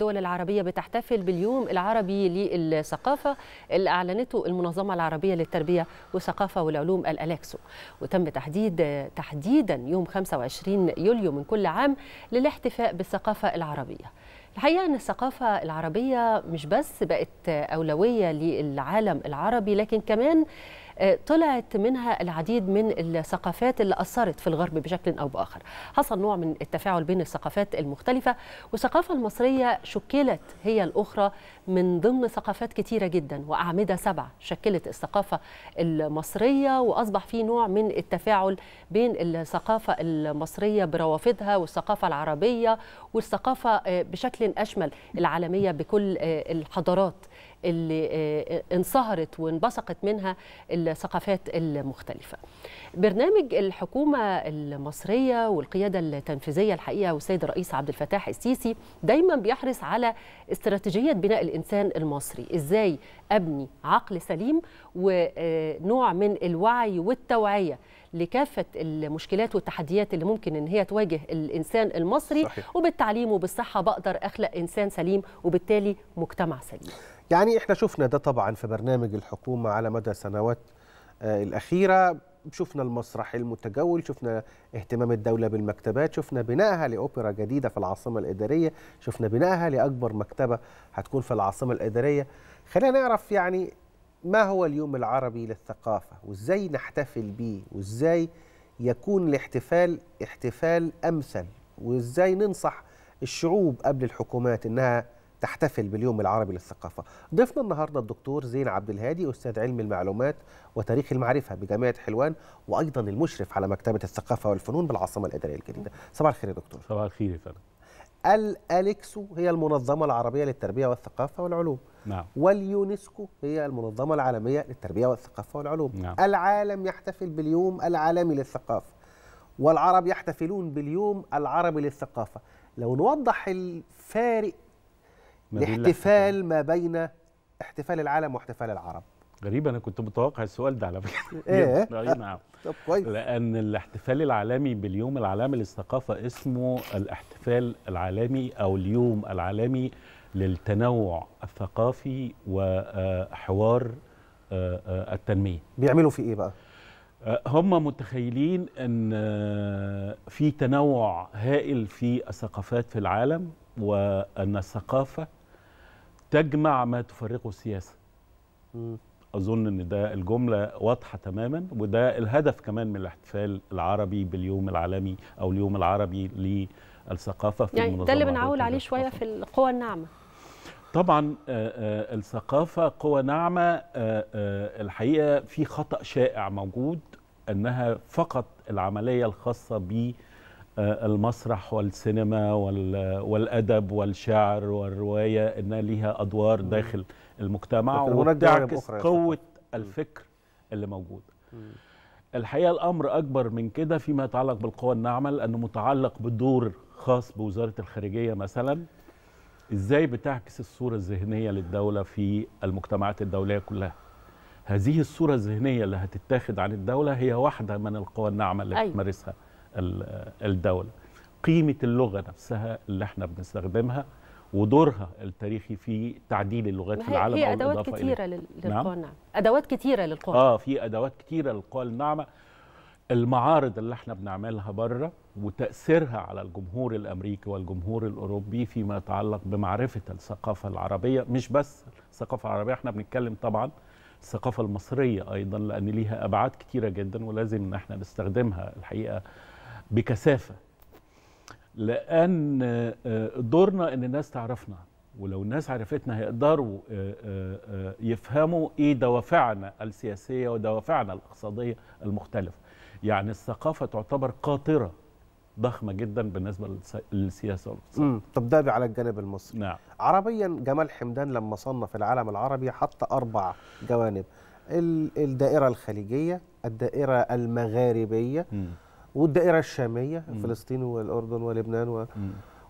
الدول العربية بتحتفل باليوم العربي للثقافة اللي أعلنته المنظمة العربية للتربية والثقافة والعلوم الألكسو وتم تحديد تحديدا يوم 25 يوليو من كل عام للاحتفاء بالثقافة العربية الحقيقة أن الثقافة العربية مش بس بقت أولوية للعالم العربي لكن كمان آه، طلعت منها العديد من الثقافات اللي أثرت في الغرب بشكل أو بآخر حصل نوع من التفاعل بين الثقافات المختلفة والثقافة المصرية شكلت هي الأخرى من ضمن ثقافات كتيرة جدا وأعمدة سبعة شكلت الثقافة المصرية وأصبح في نوع من التفاعل بين الثقافة المصرية بروافدها والثقافة العربية والثقافة آه، بشكل أشمل العالمية بكل آه، الحضارات اللي آه، انصهرت وانبثقت منها الثقافات المختلفه برنامج الحكومه المصريه والقياده التنفيذيه الحقيقه والسيد الرئيس عبد الفتاح السيسي دايما بيحرص على استراتيجيه بناء الانسان المصري ازاي ابني عقل سليم ونوع آه، من الوعي والتوعيه لكافه المشكلات والتحديات اللي ممكن ان هي تواجه الانسان المصري صحيح. وبالتعليم وبالصحه بقدر اخلق انسان سليم وبالتالي مجتمع سليم يعني احنا شفنا ده طبعا في برنامج الحكومه على مدى سنوات آه، الاخيره شفنا المسرح المتجول شفنا اهتمام الدولة بالمكتبات شفنا بنائها لأوبرا جديدة في العاصمة الإدارية شفنا بنائها لأكبر مكتبة هتكون في العاصمة الإدارية خلينا نعرف يعني ما هو اليوم العربي للثقافة وإزاي نحتفل بيه وإزاي يكون الاحتفال احتفال أمثل وإزاي ننصح الشعوب قبل الحكومات إنها تحتفل باليوم العربي للثقافة ضيفنا النهاردة الدكتور زين عبد الهادي أستاذ علم المعلومات وتاريخ المعرفة بجامعة حلوان وأيضا المشرف على مكتبة الثقافة والفنون بالعاصمة الإدارية الجديدة صباح الخير يا دكتور صباح الخير يا فندم الأليكسو هي المنظمة العربية للتربية والثقافة والعلوم نعم. واليونسكو هي المنظمة العالمية للتربية والثقافة والعلوم نعم. العالم يحتفل باليوم العالمي للثقافة والعرب يحتفلون باليوم العربي للثقافة لو نوضح الفارق لاحتفال ما بين احتفال العالم واحتفال العرب غريب انا كنت متوقع السؤال ده على فكره ايه نعم طب كويس لان الاحتفال العالمي باليوم العالمي للثقافه اسمه الاحتفال العالمي او اليوم العالمي للتنوع الثقافي وحوار آه، آه، التنميه بيعملوا في ايه بقى آه، هم متخيلين ان في تنوع هائل في الثقافات في العالم وان الثقافه تجمع ما تفرقه السياسه اظن ان ده الجمله واضحه تماما وده الهدف كمان من الاحتفال العربي باليوم العالمي او اليوم العربي للثقافه في يعني ده اللي بنعول عليه شويه في القوى الناعمه طبعا آآ آه، آآ آه، الثقافه قوى ناعمه آه، الحقيقه في خطا شائع موجود انها فقط العمليه الخاصه بالثقافه آه، المسرح والسينما والادب والشعر والروايه انها ليها ادوار داخل المجتمع وتعكس قوه الفكر اللي موجود الحقيقه الامر اكبر من كده فيما يتعلق بالقوى الناعمه لانه متعلق بدور خاص بوزاره الخارجيه مثلا ازاي بتعكس الصوره الذهنيه للدوله في المجتمعات الدوليه كلها هذه الصوره الذهنيه اللي هتتاخد عن الدوله هي واحده من القوى الناعمه اللي أيوة. الدولة قيمة اللغة نفسها اللي احنا بنستخدمها ودورها التاريخي في تعديل اللغات في العالم هي أدوات كثيرة نعم. للقوى الناعمة أدوات كثيرة للقوى آه في أدوات كثيرة للقوى الناعمة المعارض اللي احنا بنعملها بره وتأثيرها على الجمهور الأمريكي والجمهور الأوروبي فيما يتعلق بمعرفة الثقافة العربية مش بس الثقافة العربية احنا بنتكلم طبعا الثقافة المصرية أيضا لأن ليها أبعاد كثيرة جدا ولازم ان احنا نستخدمها الحقيقة بكثافه لان آه، آه، دورنا ان الناس تعرفنا ولو الناس عرفتنا هيقدروا آه، يفهموا ايه دوافعنا السياسيه ودوافعنا الاقتصاديه المختلفه يعني الثقافه تعتبر قاطره ضخمه جدا بالنسبه للسياسه والاقتصاد طب ده على الجانب المصري نعم. عربيا جمال حمدان لما صنف العالم العربي حط اربع جوانب الدائره الخليجيه الدائره المغاربيه م. والدائرة الشامية م. فلسطين والأردن ولبنان و...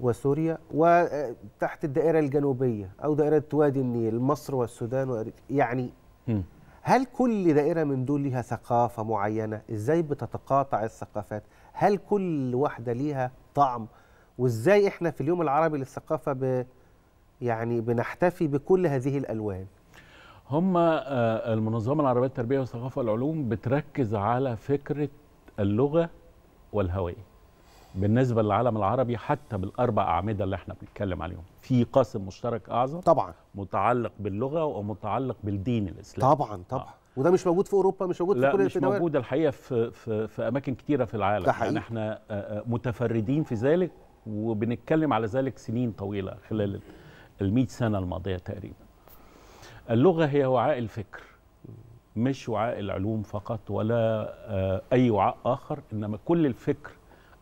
وسوريا وتحت الدائرة الجنوبية أو دائرة وادي النيل مصر والسودان وأريد. يعني م. هل كل دائرة من دول لها ثقافة معينة؟ إزاي بتتقاطع الثقافات؟ هل كل واحدة ليها طعم؟ وإزاي إحنا في اليوم العربي للثقافة ب يعني بنحتفي بكل هذه الألوان؟ هم آه، المنظمة العربية للتربية والثقافة والعلوم بتركز على فكرة اللغة والهوائي بالنسبة للعالم العربي حتى بالأربع أعمدة اللي احنا بنتكلم عليهم في قاسم مشترك أعظم طبعا متعلق باللغة ومتعلق بالدين الإسلامي طبعا طبعا آه. وده مش موجود في أوروبا مش موجود لا في كل مش موجود الحقيقة في, في, في أماكن كتيرة في العالم ده حقيقي. يعني احنا آه، آه، متفردين في ذلك وبنتكلم على ذلك سنين طويلة خلال ال 100 سنة الماضية تقريبا اللغة هي وعاء الفكر مش وعاء العلوم فقط ولا آه، أي وعاء آخر إنما كل الفكر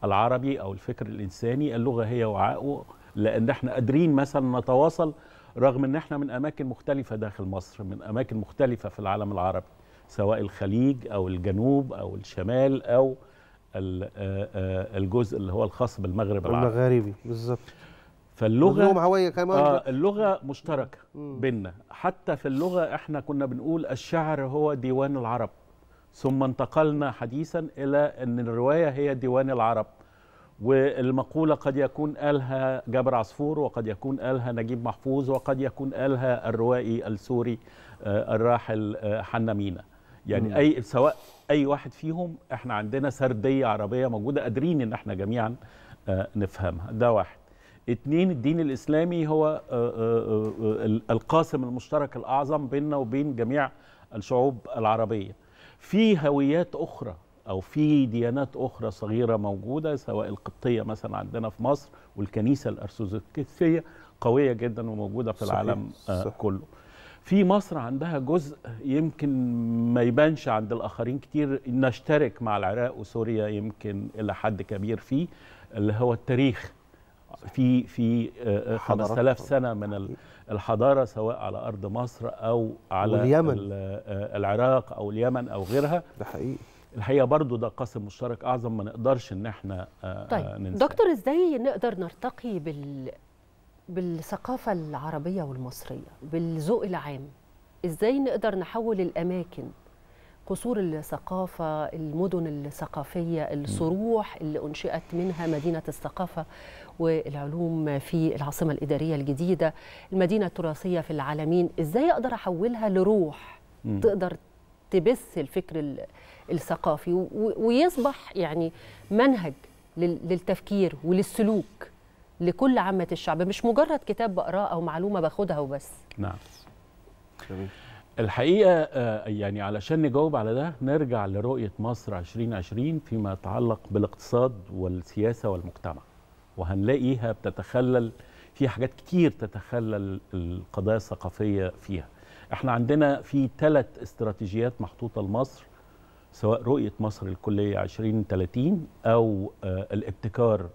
العربي أو الفكر الإنساني اللغة هي وعاءه لأن احنا قادرين مثلا نتواصل رغم إن احنا من أماكن مختلفة داخل مصر من أماكن مختلفة في العالم العربي سواء الخليج أو الجنوب أو الشمال أو آه، آه، الجزء اللي هو الخاص بالمغرب العربي المغاربي بالظبط فاللغه كمان آه اللغه مشتركه بيننا حتى في اللغه احنا كنا بنقول الشعر هو ديوان العرب ثم انتقلنا حديثا الى ان الروايه هي ديوان العرب والمقوله قد يكون قالها جابر عصفور وقد يكون قالها نجيب محفوظ وقد يكون قالها الروائي السوري آه الراحل آه حنا مينا يعني مم. اي سواء اي واحد فيهم احنا عندنا سرديه عربيه موجوده قادرين ان احنا جميعا آه نفهمها ده واحد اتنين الدين الإسلامي هو آه، آه، آه، القاسم المشترك الأعظم بيننا وبين جميع الشعوب العربية في هويات أخرى أو في ديانات أخرى صغيرة موجودة سواء القبطية مثلا عندنا في مصر والكنيسة الأرثوذكسية قوية جدا وموجودة في العالم صحيح. كله في مصر عندها جزء يمكن ما يبانش عند الآخرين كتير نشترك مع العراق وسوريا يمكن إلى حد كبير فيه اللي هو التاريخ في في 5000 آه، آه، سنه من الحضاره سواء على ارض مصر او على واليمن. آه، العراق او اليمن او غيرها ده حقيقي الحقيقه برضو ده قاسم مشترك اعظم ما نقدرش ان احنا طيب ننسى. دكتور ازاي نقدر نرتقي بال بالثقافه العربيه والمصريه بالذوق العام ازاي نقدر نحول الاماكن قصور الثقافة المدن الثقافية الصروح اللي أنشئت منها مدينة الثقافة والعلوم في العاصمة الإدارية الجديدة المدينة التراثية في العالمين إزاي أقدر أحولها لروح م. تقدر تبث الفكر الثقافي ويصبح يعني منهج للتفكير وللسلوك لكل عامة الشعب مش مجرد كتاب بقراه أو معلومة باخدها وبس نعم جميل الحقيقة آه، يعني علشان نجاوب على ده نرجع لرؤية مصر 2020 فيما يتعلق بالاقتصاد والسياسة والمجتمع وهنلاقيها بتتخلل في حاجات كتير تتخلل القضايا الثقافية فيها احنا عندنا في ثلاث استراتيجيات محطوطة لمصر سواء رؤية مصر الكلية 2030 أو آه، الابتكار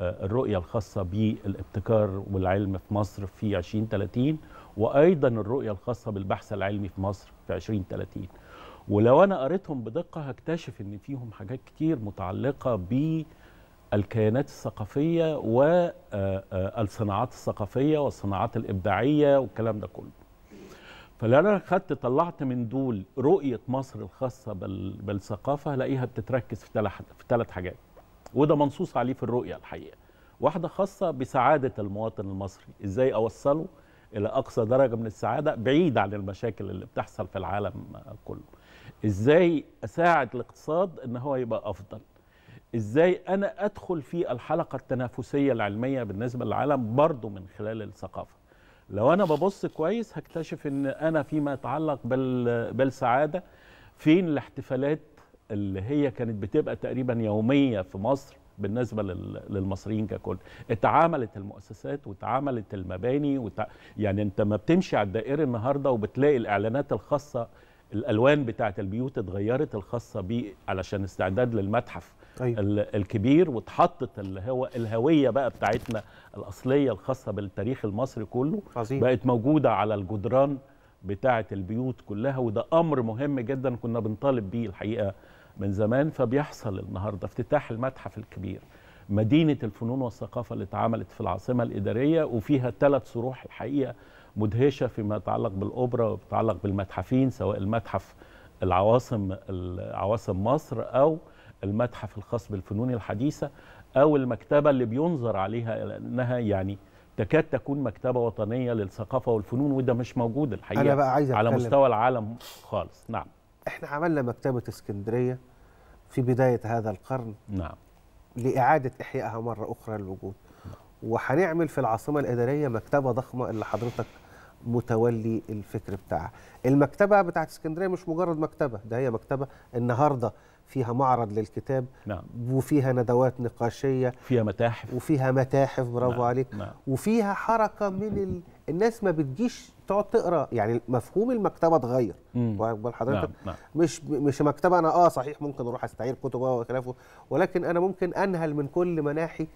آه، الرؤية الخاصة بالابتكار والعلم في مصر في 2030 وايضا الرؤيه الخاصه بالبحث العلمي في مصر في 2030 ولو انا قريتهم بدقه هكتشف ان فيهم حاجات كتير متعلقه ب الكيانات الثقافية والصناعات آه، آه، الثقافية والصناعات الإبداعية والكلام ده كله فلو أنا خدت طلعت من دول رؤية مصر الخاصة بالثقافة هلاقيها بتتركز في في ثلاث حاجات وده منصوص عليه في الرؤية الحقيقة واحدة خاصة بسعادة المواطن المصري إزاي أوصله الى اقصى درجه من السعاده بعيد عن المشاكل اللي بتحصل في العالم كله ازاي اساعد الاقتصاد ان هو يبقى افضل ازاي انا ادخل في الحلقه التنافسيه العلميه بالنسبه للعالم برضه من خلال الثقافه لو انا ببص كويس هكتشف ان انا فيما يتعلق بالسعاده فين الاحتفالات اللي هي كانت بتبقى تقريبا يوميه في مصر بالنسبه للمصريين ككل اتعاملت المؤسسات وتعاملت المباني وتع... يعني انت ما بتمشي على الدائره النهارده وبتلاقي الاعلانات الخاصه الالوان بتاعه البيوت اتغيرت الخاصه بيه علشان استعداد للمتحف أيوة. الكبير واتحطت اللي هو الهويه بقى بتاعتنا الاصليه الخاصه بالتاريخ المصري كله عظيم. بقت موجوده على الجدران بتاعه البيوت كلها وده امر مهم جدا كنا بنطالب بيه الحقيقه من زمان فبيحصل النهارده افتتاح المتحف الكبير مدينة الفنون والثقافة اللي اتعملت في العاصمة الإدارية وفيها ثلاث صروح الحقيقة مدهشة فيما يتعلق بالأوبرا ويتعلق بالمتحفين سواء المتحف العواصم عواصم مصر أو المتحف الخاص بالفنون الحديثة أو المكتبة اللي بينظر عليها لأنها يعني تكاد تكون مكتبة وطنية للثقافة والفنون وده مش موجود الحقيقة أنا بقى عايز على مستوى العالم خالص نعم احنا عملنا مكتبه اسكندريه في بدايه هذا القرن نعم لاعاده احيائها مره اخرى للوجود وهنعمل في العاصمه الاداريه مكتبه ضخمه اللي حضرتك متولي الفكر بتاعها المكتبه بتاعت اسكندريه مش مجرد مكتبه ده هي مكتبه النهارده فيها معرض للكتاب نعم. وفيها ندوات نقاشية فيها متاحف وفيها متاحف برافو نعم. عليك نعم. وفيها حركة من ال... الناس ما بتجيش تقعد تقرا يعني مفهوم المكتبه اتغير واخد بال حضرتك نعم،, نعم. مش مش مكتبه انا اه صحيح ممكن اروح استعير كتب آه وخلافه ولكن انا ممكن انهل من كل مناحي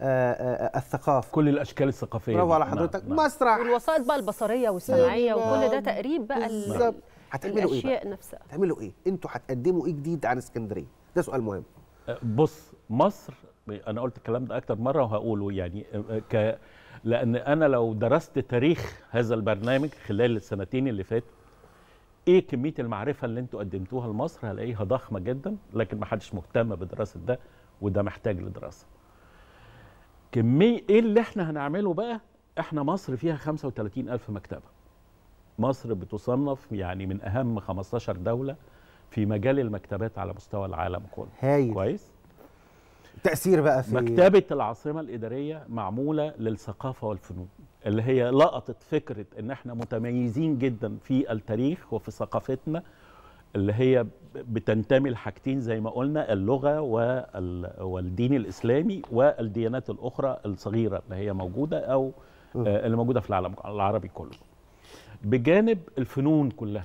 آه، آه، الثقافه كل الاشكال الثقافيه برافو على حضرتك نعم،, نعم. مسرح والوسائط بقى البصريه والسمعيه وكل ده تقريب بقى بالظبط هتعملوا ايه الاشياء نفسها هتعملوا ايه انتوا هتقدموا ايه جديد عن اسكندريه ده سؤال مهم أه، بص مصر انا قلت الكلام ده اكتر مره وهقوله يعني أه، أه، ك لان انا لو درست تاريخ هذا البرنامج خلال السنتين اللي فاتوا ايه كميه المعرفه اللي انتوا قدمتوها لمصر هلاقيها ضخمه جدا لكن ما حدش مهتم بدراسه ده وده محتاج لدراسه كميه ايه اللي احنا هنعمله بقى احنا مصر فيها 35000 مكتبه مصر بتصنف يعني من اهم 15 دوله في مجال المكتبات على مستوى العالم كله هايل كويس تأثير بقى في مكتبة العاصمة الإدارية معمولة للثقافة والفنون اللي هي لقطت فكرة إن إحنا متميزين جدا في التاريخ وفي ثقافتنا اللي هي بتنتمي لحاجتين زي ما قلنا اللغة والدين الإسلامي والديانات الأخرى الصغيرة اللي هي موجودة أو آه، اللي موجودة في العالم العربي كله بجانب الفنون كلها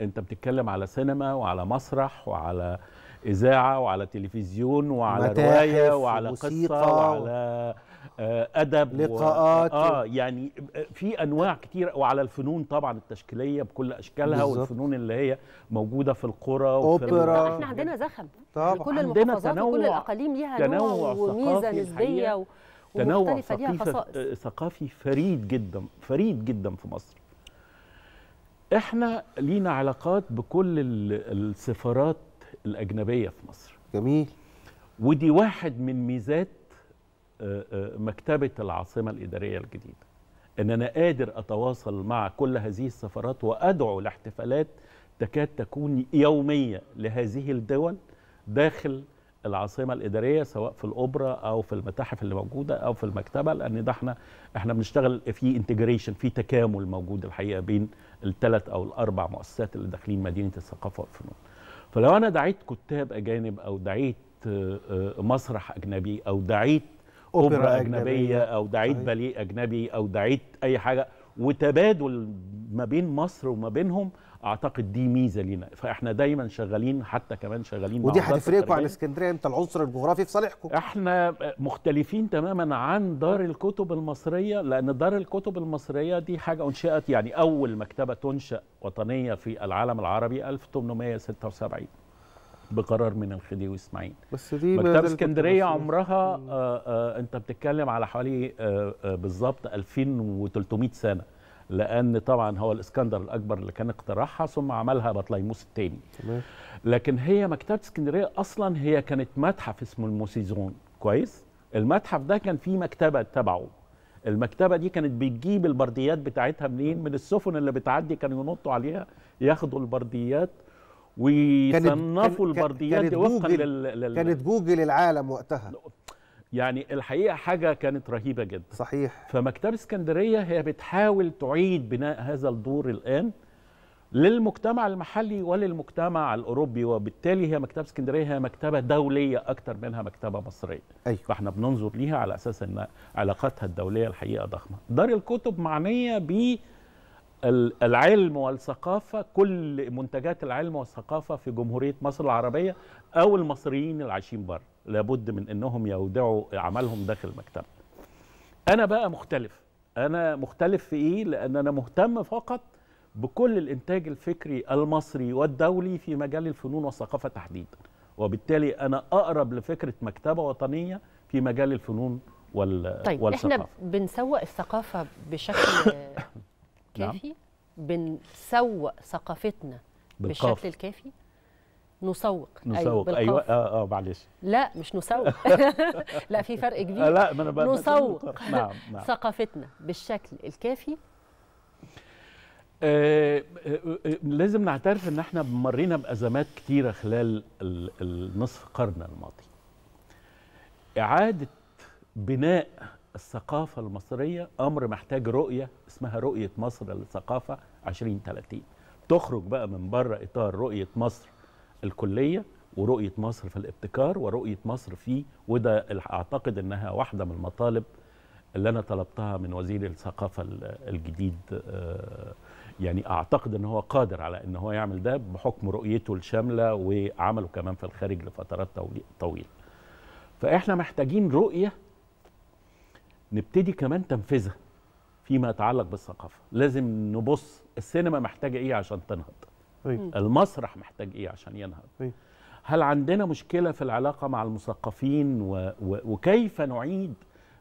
انت بتتكلم على سينما وعلى مسرح وعلى اذاعه وعلى تلفزيون وعلى روايه وعلى قصه وعلى آه، ادب لقاءات و... اه يعني آه، في انواع كتير وعلى الفنون طبعا التشكيليه بكل اشكالها بالزبط. والفنون اللي هي موجوده في القرى اوبرا احنا عندنا زخم طبعا كل المحافظات وكل الاقاليم ليها تنوع وميزه نسبيه و... تنوع ثقافي, آه، ثقافي فريد جدا فريد جدا في مصر احنا لينا علاقات بكل السفارات الاجنبيه في مصر جميل ودي واحد من ميزات آه، آه، مكتبه العاصمه الاداريه الجديده ان انا قادر اتواصل مع كل هذه السفارات وادعو لاحتفالات تكاد تكون يوميه لهذه الدول داخل العاصمه الاداريه سواء في الاوبرا او في المتاحف اللي موجوده او في المكتبه لان ده احنا احنا بنشتغل في انتجريشن في تكامل موجود الحقيقه بين الثلاث او الاربع مؤسسات اللي داخلين مدينه الثقافه والفنون فلو انا دعيت كتاب اجانب او دعيت آه، آه، مسرح اجنبي او دعيت اوبرا أجنبية, اجنبيه او دعيت باليه اجنبي او دعيت اي حاجه وتبادل ما بين مصر وما بينهم اعتقد دي ميزه لينا فاحنا دايما شغالين حتى كمان شغالين ودي هتفرقكم عن اسكندريه انت العنصر الجغرافي في صالحكم احنا مختلفين تماما عن دار الكتب المصريه لان دار الكتب المصريه دي حاجه انشئت يعني اول مكتبه تنشا وطنيه في العالم العربي 1876 بقرار من الخديوي اسماعيل بس دي مكتبه اسكندريه عمرها آآ آآ آه، آه، انت بتتكلم على حوالي آه، بالظبط 2300 سنه لان طبعا هو الاسكندر الاكبر اللي كان اقترحها ثم عملها بطليموس الثاني لكن هي مكتبه اسكندريه اصلا هي كانت متحف اسمه الموسيزون كويس المتحف ده كان فيه مكتبه تبعه المكتبه دي كانت بتجيب البرديات بتاعتها منين من السفن اللي بتعدي كانوا ينطوا عليها ياخدوا البرديات ويصنفوا البرديات كانت دي وفقا لل... لل... كانت جوجل العالم وقتها يعني الحقيقه حاجه كانت رهيبه جدا صحيح فمكتبه اسكندريه هي بتحاول تعيد بناء هذا الدور الان للمجتمع المحلي وللمجتمع الاوروبي وبالتالي هي مكتبه اسكندريه هي مكتبه دوليه اكثر منها مكتبه مصريه أيوة. فاحنا بننظر ليها على اساس ان علاقاتها الدوليه الحقيقه ضخمه دار الكتب معنيه ب العلم والثقافه كل منتجات العلم والثقافه في جمهوريه مصر العربيه او المصريين اللي عايشين بره لابد من انهم يودعوا عملهم داخل المكتب انا بقى مختلف انا مختلف في ايه لان انا مهتم فقط بكل الانتاج الفكري المصري والدولي في مجال الفنون والثقافه تحديدا وبالتالي انا اقرب لفكره مكتبه وطنيه في مجال الفنون وال طيب والثقافه احنا بنسوق الثقافه بشكل نعم. كافي نعم. بنسوق ثقافتنا بالكاف. بالشكل الكافي نسوق نسوق ايوه, أيوة. اه اه معلش لا مش نسوق لا في فرق كبير آه، لا ما انا نسوق نعم نعم ثقافتنا بالشكل الكافي آه،, آه،, آه لازم نعترف ان احنا مرينا بازمات كثيره خلال النصف قرن الماضي اعاده بناء الثقافة المصرية أمر محتاج رؤية اسمها رؤية مصر للثقافة 2030 تخرج بقى من بره إطار رؤية مصر الكليه ورؤيه مصر في الابتكار ورؤيه مصر في وده اعتقد انها واحده من المطالب اللي انا طلبتها من وزير الثقافه الجديد آه، يعني اعتقد ان هو قادر على ان هو يعمل ده بحكم رؤيته الشامله وعمله كمان في الخارج لفترات طويله. فاحنا محتاجين رؤيه نبتدي كمان تنفذها فيما يتعلق بالثقافه، لازم نبص السينما محتاجه ايه عشان تنهض. طيب. المسرح محتاج ايه عشان ينهض طيب. هل عندنا مشكله في العلاقه مع المثقفين و... و... وكيف نعيد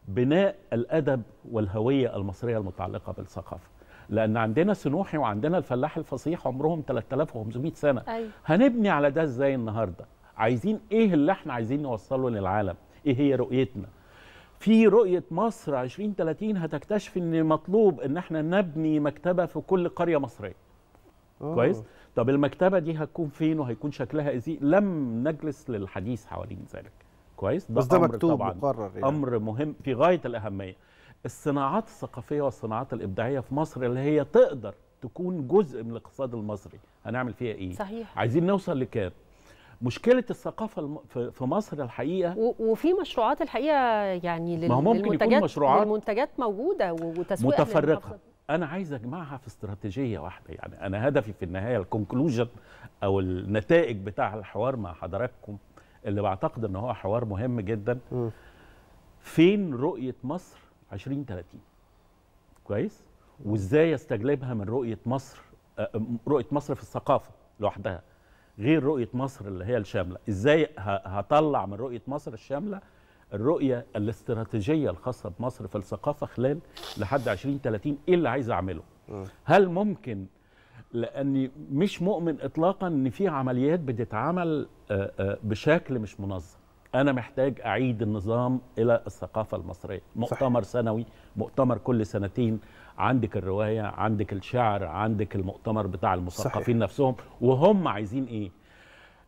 بناء الادب والهويه المصريه المتعلقه بالثقافه لان عندنا سنوحي وعندنا الفلاح الفصيح عمرهم 3500 سنه أيوة. هنبني على ده ازاي النهارده عايزين ايه اللي احنا عايزين نوصله للعالم ايه هي رؤيتنا في رؤية مصر 2030 هتكتشف ان مطلوب ان احنا نبني مكتبة في كل قرية مصرية أوه. كويس طب المكتبه دي هتكون فين وهيكون شكلها ازاي لم نجلس للحديث حوالين ذلك كويس ده, بس ده أمر مكتوب طبعا مقرر يعني. امر مهم في غايه الاهميه الصناعات الثقافيه والصناعات الابداعيه في مصر اللي هي تقدر تكون جزء من الاقتصاد المصري هنعمل فيها ايه صحيح عايزين نوصل لكام مشكله الثقافه في مصر الحقيقه وفي مشروعات الحقيقه يعني لل... ما المنتجات موجوده وتسويقها متفرقه انا عايز اجمعها في استراتيجيه واحده يعني انا هدفي في النهايه الكونكلوجن او النتائج بتاع الحوار مع حضراتكم اللي بعتقد ان هو حوار مهم جدا م. فين رؤيه مصر 2030 كويس وازاي استجلبها من رؤيه مصر آه، رؤيه مصر في الثقافه لوحدها غير رؤيه مصر اللي هي الشامله ازاي هطلع من رؤيه مصر الشامله الرؤيه الاستراتيجيه الخاصه بمصر في الثقافه خلال لحد 2030 ايه اللي عايز اعمله؟ هل ممكن لاني مش مؤمن اطلاقا ان في عمليات بتتعمل آه، آه، بشكل مش منظم انا محتاج اعيد النظام الى الثقافه المصريه مؤتمر صحيح. سنوي مؤتمر كل سنتين عندك الروايه عندك الشعر عندك المؤتمر بتاع المثقفين نفسهم وهم عايزين ايه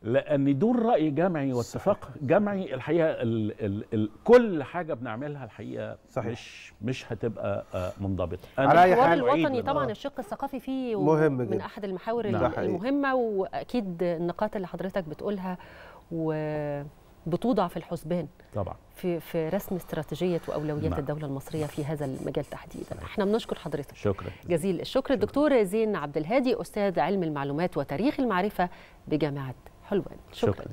لان دون راي جمعي واتفاق جمعي الحقيقه ال ال الـ كل حاجه بنعملها الحقيقه صحيح. مش مش هتبقى آه، منضبطه على اي حال الوطني طبعا آه. الشق الثقافي فيه مهم من جدا. احد المحاور المهمه واكيد النقاط اللي حضرتك بتقولها و بتوضع في الحسبان طبعا في في رسم استراتيجيه واولويات نعم. الدوله المصريه في هذا المجال تحديدا احنا بنشكر حضرتك شكرا جزيل الشكر شكرا. الدكتور زين عبد الهادي استاذ علم المعلومات وتاريخ المعرفه بجامعه حلوة يعني. شكرا, شكرا.